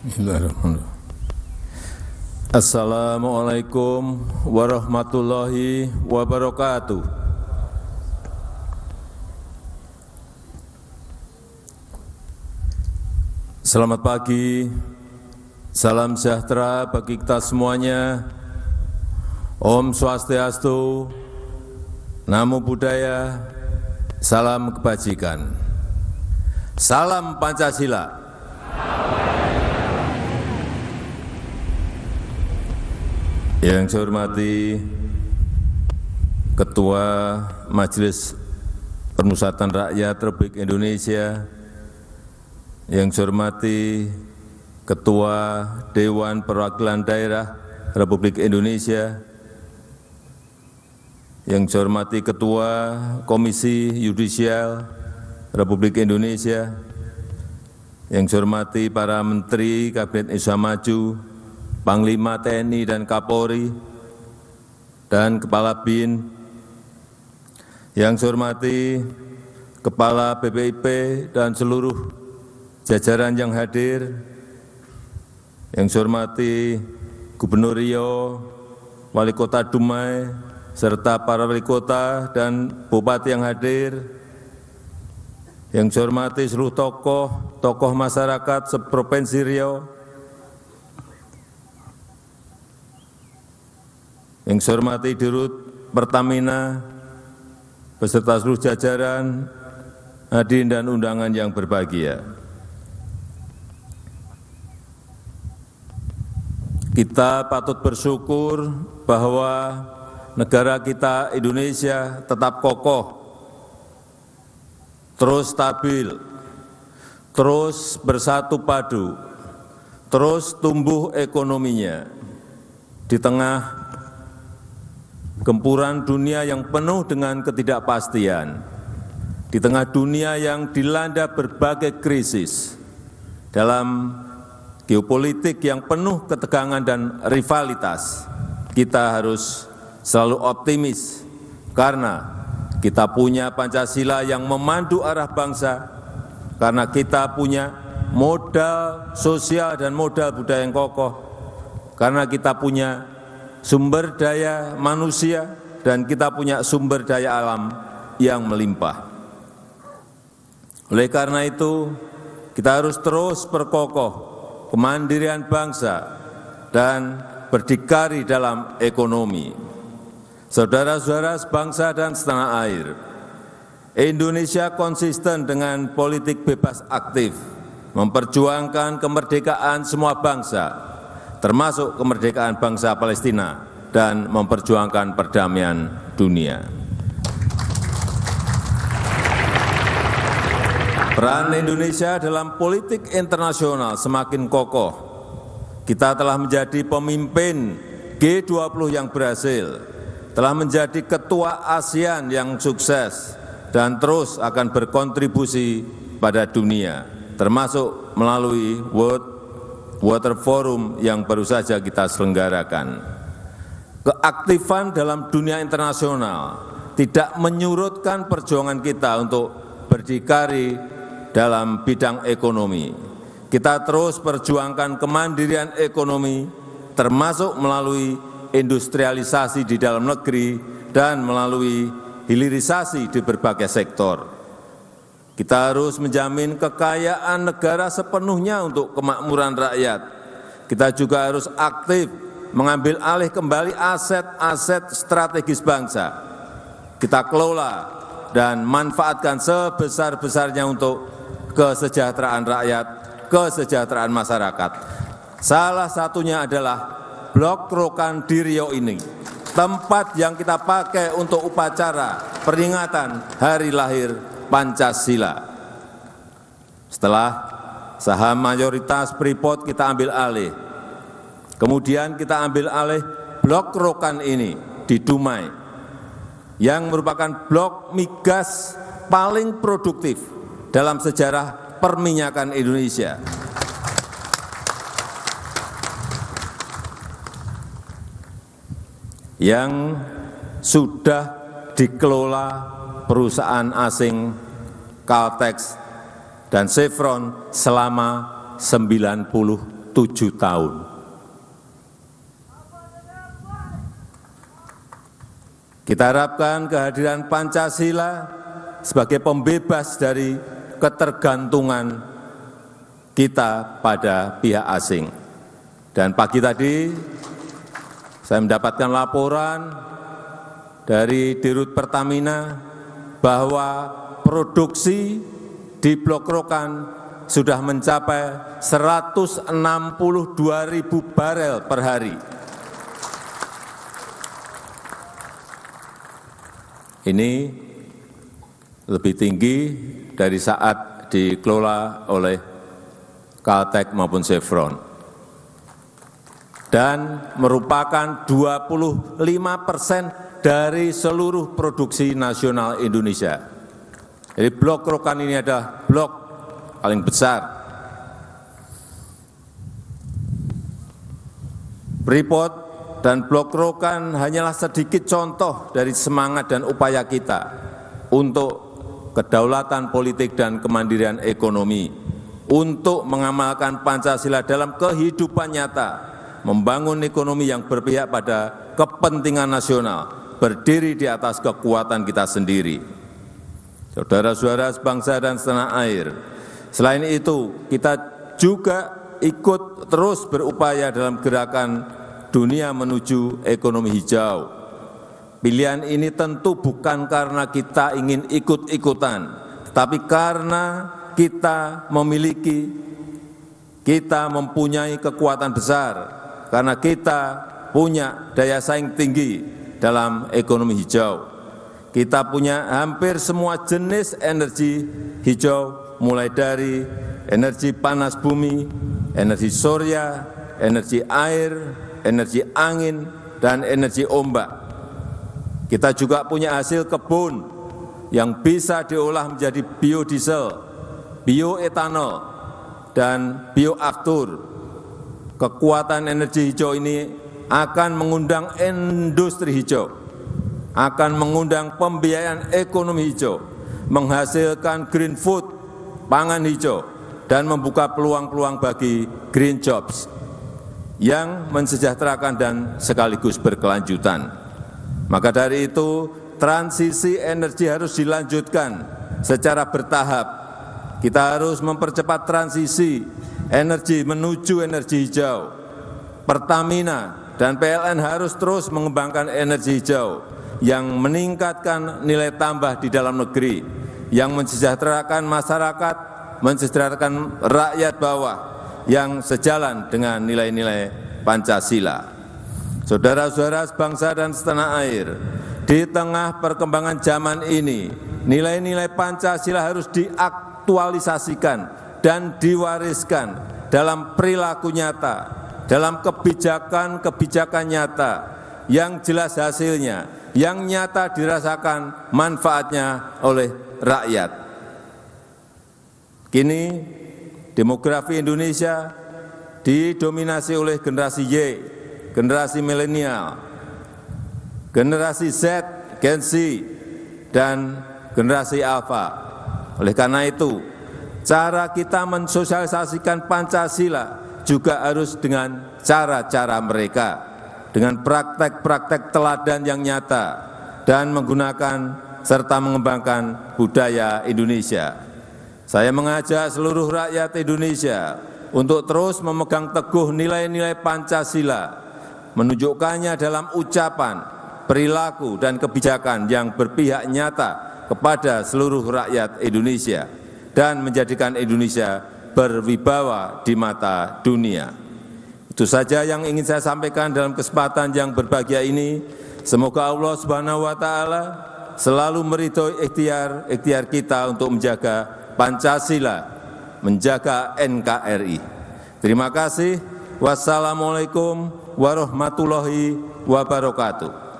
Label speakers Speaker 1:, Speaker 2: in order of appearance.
Speaker 1: Bismillahirrahmanirrahim. Assalamualaikum warahmatullahi wabarakatuh. Selamat pagi, salam sejahtera bagi kita semuanya. Om Swastiastu, Namo Buddhaya, salam kebajikan. Salam Pancasila. Yang saya hormati Ketua Majelis Permusatan Rakyat Republik Indonesia, yang saya hormati Ketua Dewan Perwakilan Daerah Republik Indonesia, yang saya hormati Ketua Komisi Yudisial Republik Indonesia, yang saya hormati para Menteri Kabinet Indonesia Maju, Panglima TNI dan Kapolri, dan Kepala BIN, yang saya hormati Kepala BPIP dan seluruh jajaran yang hadir, yang saya hormati Gubernur Rio, Wali Kota Dumai, serta para wali kota dan bupati yang hadir, yang saya hormati seluruh tokoh, tokoh masyarakat seprovinsi Riau, Yang saya hormati Dirut Pertamina, beserta seluruh jajaran, hadirin dan undangan yang berbahagia. Kita patut bersyukur bahwa negara kita Indonesia tetap kokoh, terus stabil, terus bersatu padu, terus tumbuh ekonominya di tengah Gempuran dunia yang penuh dengan ketidakpastian, di tengah dunia yang dilanda berbagai krisis, dalam geopolitik yang penuh ketegangan dan rivalitas, kita harus selalu optimis karena kita punya Pancasila yang memandu arah bangsa, karena kita punya modal sosial dan modal budaya yang kokoh, karena kita punya sumber daya manusia dan kita punya sumber daya alam yang melimpah. Oleh karena itu, kita harus terus perkokoh kemandirian bangsa dan berdikari dalam ekonomi. Saudara-saudara sebangsa dan setanah air, Indonesia konsisten dengan politik bebas aktif, memperjuangkan kemerdekaan semua bangsa, termasuk kemerdekaan bangsa Palestina dan memperjuangkan perdamaian dunia. Peran Indonesia dalam politik internasional semakin kokoh. Kita telah menjadi pemimpin G20 yang berhasil, telah menjadi ketua ASEAN yang sukses, dan terus akan berkontribusi pada dunia, termasuk melalui World Water Forum yang baru saja kita selenggarakan. Keaktifan dalam dunia internasional tidak menyurutkan perjuangan kita untuk berdikari dalam bidang ekonomi. Kita terus perjuangkan kemandirian ekonomi, termasuk melalui industrialisasi di dalam negeri dan melalui hilirisasi di berbagai sektor. Kita harus menjamin kekayaan negara sepenuhnya untuk kemakmuran rakyat. Kita juga harus aktif mengambil alih kembali aset-aset strategis bangsa. Kita kelola dan manfaatkan sebesar-besarnya untuk kesejahteraan rakyat, kesejahteraan masyarakat. Salah satunya adalah Blok Rokan di Rio ini, tempat yang kita pakai untuk upacara peringatan hari lahir Pancasila. Setelah saham mayoritas Freeport kita ambil alih. Kemudian kita ambil alih blok Rokan ini di Dumai yang merupakan blok migas paling produktif dalam sejarah perminyakan Indonesia. Yang sudah dikelola perusahaan asing Caltex dan Chevron selama 97 tahun. Kita harapkan kehadiran Pancasila sebagai pembebas dari ketergantungan kita pada pihak asing. Dan pagi tadi saya mendapatkan laporan dari Dirut Pertamina bahwa produksi di Blok Rokan sudah mencapai 162 ribu barel per hari. Ini lebih tinggi dari saat dikelola oleh Caltech maupun Chevron dan merupakan dua puluh lima persen dari seluruh produksi nasional Indonesia. Jadi blok Rokan ini adalah blok paling besar. Freeport dan blok Rokan hanyalah sedikit contoh dari semangat dan upaya kita untuk kedaulatan politik dan kemandirian ekonomi, untuk mengamalkan Pancasila dalam kehidupan nyata, membangun ekonomi yang berpihak pada kepentingan nasional, berdiri di atas kekuatan kita sendiri. Saudara-saudara sebangsa dan setanah air, selain itu kita juga ikut terus berupaya dalam gerakan dunia menuju ekonomi hijau. Pilihan ini tentu bukan karena kita ingin ikut-ikutan, tapi karena kita memiliki, kita mempunyai kekuatan besar karena kita punya daya saing tinggi dalam ekonomi hijau. Kita punya hampir semua jenis energi hijau, mulai dari energi panas bumi, energi surya, energi air, energi angin, dan energi ombak. Kita juga punya hasil kebun yang bisa diolah menjadi biodiesel, bioetanol, dan bioaktur kekuatan energi hijau ini akan mengundang industri hijau, akan mengundang pembiayaan ekonomi hijau, menghasilkan green food, pangan hijau, dan membuka peluang-peluang bagi green jobs yang mensejahterakan dan sekaligus berkelanjutan. Maka dari itu, transisi energi harus dilanjutkan secara bertahap. Kita harus mempercepat transisi energi menuju energi hijau. Pertamina dan PLN harus terus mengembangkan energi hijau yang meningkatkan nilai tambah di dalam negeri, yang mensejahterakan masyarakat, mensejahterakan rakyat bawah, yang sejalan dengan nilai-nilai Pancasila. Saudara-saudara sebangsa dan setanah air, di tengah perkembangan zaman ini, nilai-nilai Pancasila harus diaktualisasikan dan diwariskan dalam perilaku nyata, dalam kebijakan-kebijakan nyata yang jelas hasilnya, yang nyata dirasakan manfaatnya oleh rakyat. Kini demografi Indonesia didominasi oleh generasi Y, generasi milenial, generasi Z, Gen Z, dan generasi Alpha. Oleh karena itu, Cara kita mensosialisasikan Pancasila juga harus dengan cara-cara mereka, dengan praktek-praktek teladan yang nyata, dan menggunakan serta mengembangkan budaya Indonesia. Saya mengajak seluruh rakyat Indonesia untuk terus memegang teguh nilai-nilai Pancasila, menunjukkannya dalam ucapan, perilaku, dan kebijakan yang berpihak nyata kepada seluruh rakyat Indonesia dan menjadikan Indonesia berwibawa di mata dunia. Itu saja yang ingin saya sampaikan dalam kesempatan yang berbahagia ini. Semoga Allah Subhanahu wa taala selalu meridhoi ikhtiar ikhtiar kita untuk menjaga Pancasila, menjaga NKRI. Terima kasih. Wassalamualaikum warahmatullahi wabarakatuh.